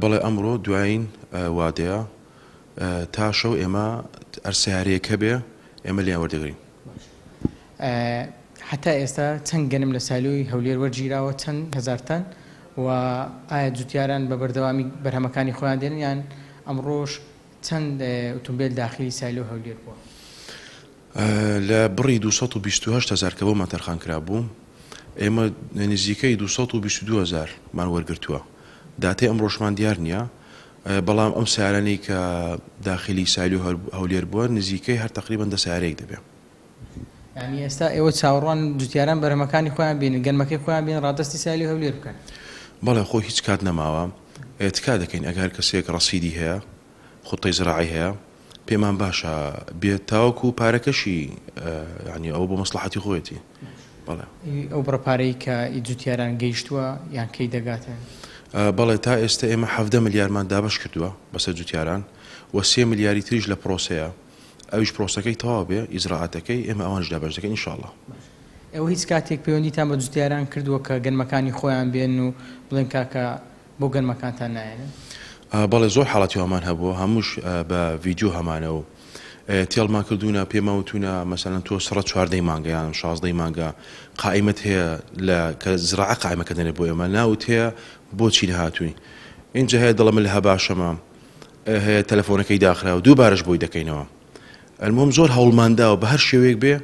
بەڵێ ئەمڕۆ دوایین وادەیە تا شەو ئێمە ئەرسیارەیەەکە بێ ئێمە لێ وەردەگرین حتا ئێستا چەند گەنم لە سالوی هەولێر وەرگیراوە چەند هزارتان و ئایا جوتیاران بە بەردەوامی بەرهەمەکانی خۆیان دێن یان ئەمڕۆژ چەند ئۆتومبیل داخلی سایلۆ هەولێر بووە لە بڕی 220 هزارکە بۆ ماتەرخان کرابوو ئێمە نزیکەی 222 هزارمان وەرگتووە داتی ئەم ڕۆژمان دیار نییە بەڵام ئەم سارانی کە داخلی سایل و هەولێر بووە نزیکەی هەر تقریبان دە سارێک دەبێت ئێستا ئێوە چاوەڕوان جوتیاران بەرەمەکانی خۆیان بین گەنمەکەی خۆیان بین ڕاتستی سالی هەولێر بکەن بەڵێ خۆ هیچ کات نەماوە ئێتکا دەکەین ئەگەر کەسێک ڕسیدی هەیە خوتەی زراعی هەیە پێمان باشە بێت تاوەکو و پارەکەشی ینی ئەو بۆ مەسلحاتی خۆیەتی بەڵێ ئەو بڕپارەی کە جوتیاران گەیشتووە یان کەی دەگاتێن بەڵێ تا ئێستا ئێمە ه ملیارمان دابش کردووە بەسەر جوتیاران وە سێ ملیاری تریش لە پرۆسەیە ئەویش پرۆسەکەی تەوا بێ ئیزراعاتەکەی ئێمە ئەوانش دابشەکە ئینشاءله. ئەوە هیچ کاتێک پەیوەندیتان بە جوتیاران کردووە کە گەنمەکانی خۆیان بێن و بڵێن کاکە بۆ گەنمەکانتان نایەن. بەڵێ زۆر حڵاتی ئەومان هەبووە هەمووش بە ویددیو هەمانە و تێڵمان کردوونە پێمەوتونە مەسەەن تۆ سرە چواردەی مانگەیانم شازدەی مانگە قائمت هەیە لە کە زراع قایمەکە دەنێ بۆ ئێمە ناوت هەیە بۆچی لە هاتووی اینجا هەیە دڵم لە هەباشەمە هەیە تەلەفۆنەکەی داخراوە دووبارش بۆی دەکەینەوە ئەلمۆم زۆر هەوڵمانداوە بە هەر شێوەیەک بێ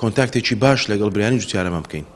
کۆنتاکتێکی باش لەگەڵ بریانی جوتیارەمە بکەین.